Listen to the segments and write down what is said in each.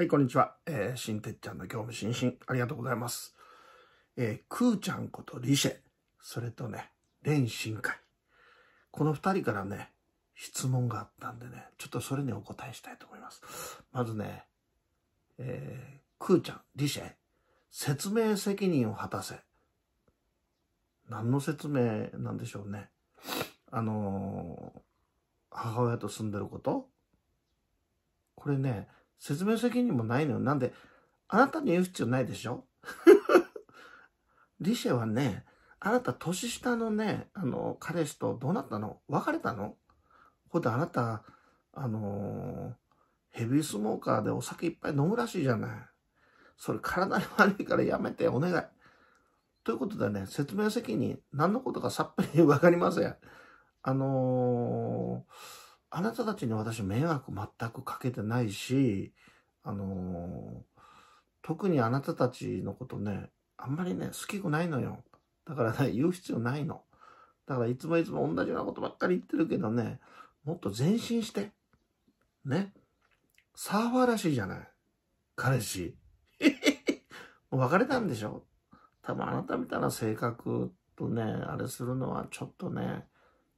はい、こんにちは。えー、しんてっちゃんの業務津々。ありがとうございます。えー、くーちゃんことリシェ、それとね、レン新海。この二人からね、質問があったんでね、ちょっとそれにお答えしたいと思います。まずね、えー、くーちゃん、リシェ、説明責任を果たせ。何の説明なんでしょうね。あのー、母親と住んでることこれね、説明責任もないのよ。なんで、あなたに言う必要ないでしょ リシェはね、あなた年下のね、あの、彼氏とどうなったの別れたのほんであなた、あのー、ヘビースモーカーでお酒いっぱい飲むらしいじゃない。それ体に悪いからやめてお願い。ということでね、説明責任、何のことかさっぱりわかりません。あのーあなたたちに私迷惑全くかけてないし、あのー、特にあなたたちのことね、あんまりね、好きくないのよ。だからね、言う必要ないの。だからいつもいつも同じようなことばっかり言ってるけどね、もっと前進して。ね。サーファーらしいじゃない。彼氏。もう別れたんでしょ多分あなたみたいな性格とね、あれするのはちょっとね、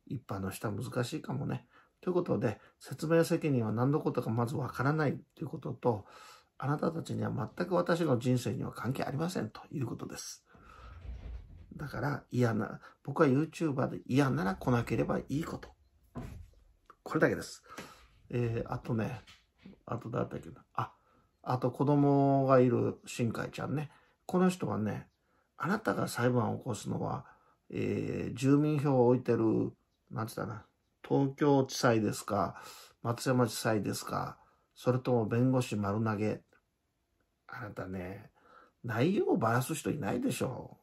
一般の人は難しいかもね。ということで、説明責任は何のことかまずわからないということと、あなたたちには全く私の人生には関係ありませんということです。だから嫌な、僕は YouTuber で嫌なら来なければいいこと。これだけです。えー、あとね、あとだったけど、あ、あと子供がいる新海ちゃんね。この人はね、あなたが裁判を起こすのは、えー、住民票を置いてる、なん言ったな、東京地裁ですか、松山地裁ですか、それとも弁護士丸投げ。あなたね、内容をばらす人いないでしょ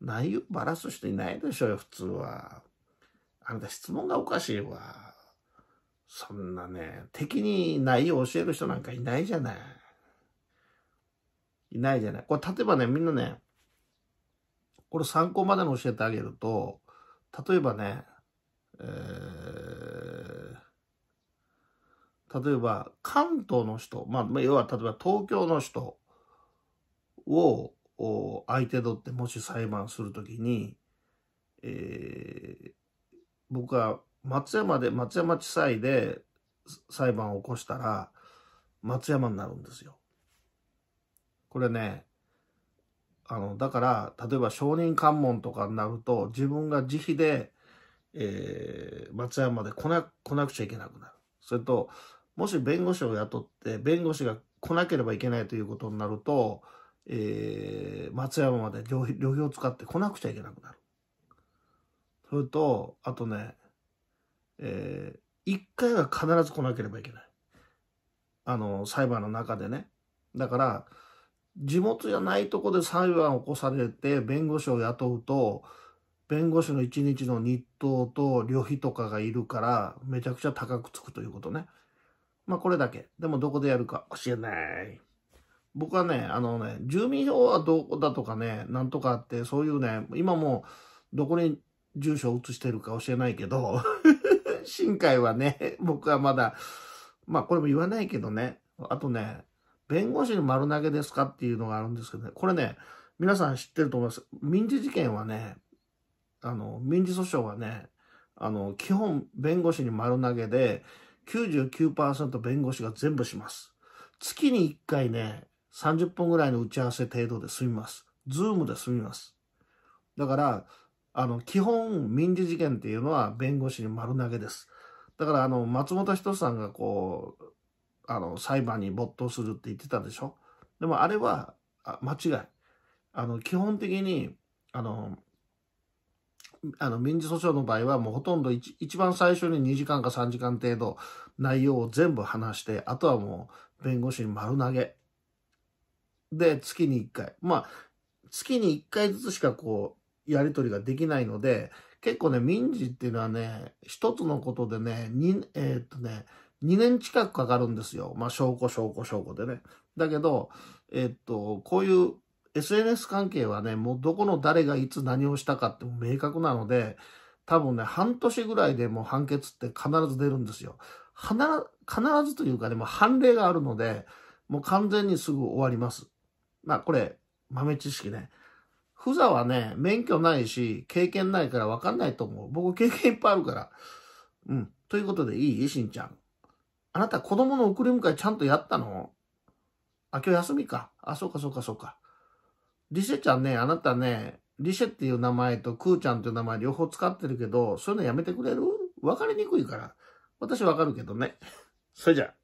う。内容ばらす人いないでしょうよ、普通は。あなた質問がおかしいわ。そんなね、敵に内容を教える人なんかいないじゃない。いないじゃない。これ、例えばね、みんなね、これ参考までに教えてあげると、例えばね、え例えば関東の人、まあ、要は例えば東京の人を相手取ってもし裁判するときに、えー、僕は松山で、松山地裁で裁判を起こしたら、松山になるんですよ。これね、あの、だから、例えば証人喚問とかになると、自分が自費でえー、松山で来な来なくちゃいけなくなる。それと、もし弁護士を雇って、弁護士が来なければいけないということになると、えー、松山まで旅費を使って来なくちゃいけなくなる。それと、あとね、えー、1回は必ず来なければいけない。あの、裁判の中でね。だから、地元じゃないとこで裁判を起こされて弁護士を雇うと、弁護士の1日の日当と旅費とかがいるから、めちゃくちゃ高くつくということね。まあこれだけ。でもどこでやるか教えない。僕はね、あのね、住民票はどこだとかね、なんとかって、そういうね、今もどこに住所を移してるか教えないけど、新海はね、僕はまだ、まあこれも言わないけどね、あとね、弁護士に丸投げですかっていうのがあるんですけどね、これね、皆さん知ってると思います。民事事件はね、あの、民事訴訟はね、あの、基本弁護士に丸投げで、99%弁護士が全部します。月に1回ね、30分ぐらいの打ち合わせ程度で済みます。ズームで済みます。だから、あの、基本民事事件っていうのは弁護士に丸投げです。だから、あの、松本人さんがこう、あの、裁判に没頭するって言ってたでしょでもあれは、あ間違い。あの、基本的に、あの、あの民事訴訟の場合はもうほとんど一番最初に2時間か3時間程度内容を全部話してあとはもう弁護士に丸投げで月に1回まあ月に1回ずつしかこうやり取りができないので結構ね民事っていうのはね一つのことでねえー、っとね2年近くかかるんですよ。まあ、証拠、証拠、証拠でね。だけど、えー、っと、こういう SNS 関係はね、もうどこの誰がいつ何をしたかって明確なので、多分ね、半年ぐらいでもう判決って必ず出るんですよ。必ずというかね、もう判例があるので、もう完全にすぐ終わります。まあこれ、豆知識ね。ふざはね、免許ないし、経験ないから分かんないと思う。僕経験いっぱいあるから。うん。ということでいいしんちゃん。あなた子供の送り迎えちゃんとやったのあ、今日休みか。あ、そうかそうかそうか。リシェちゃんね、あなたね、リシェっていう名前とクーちゃんという名前両方使ってるけど、そういうのやめてくれるわかりにくいから。私わかるけどね。それじゃあ。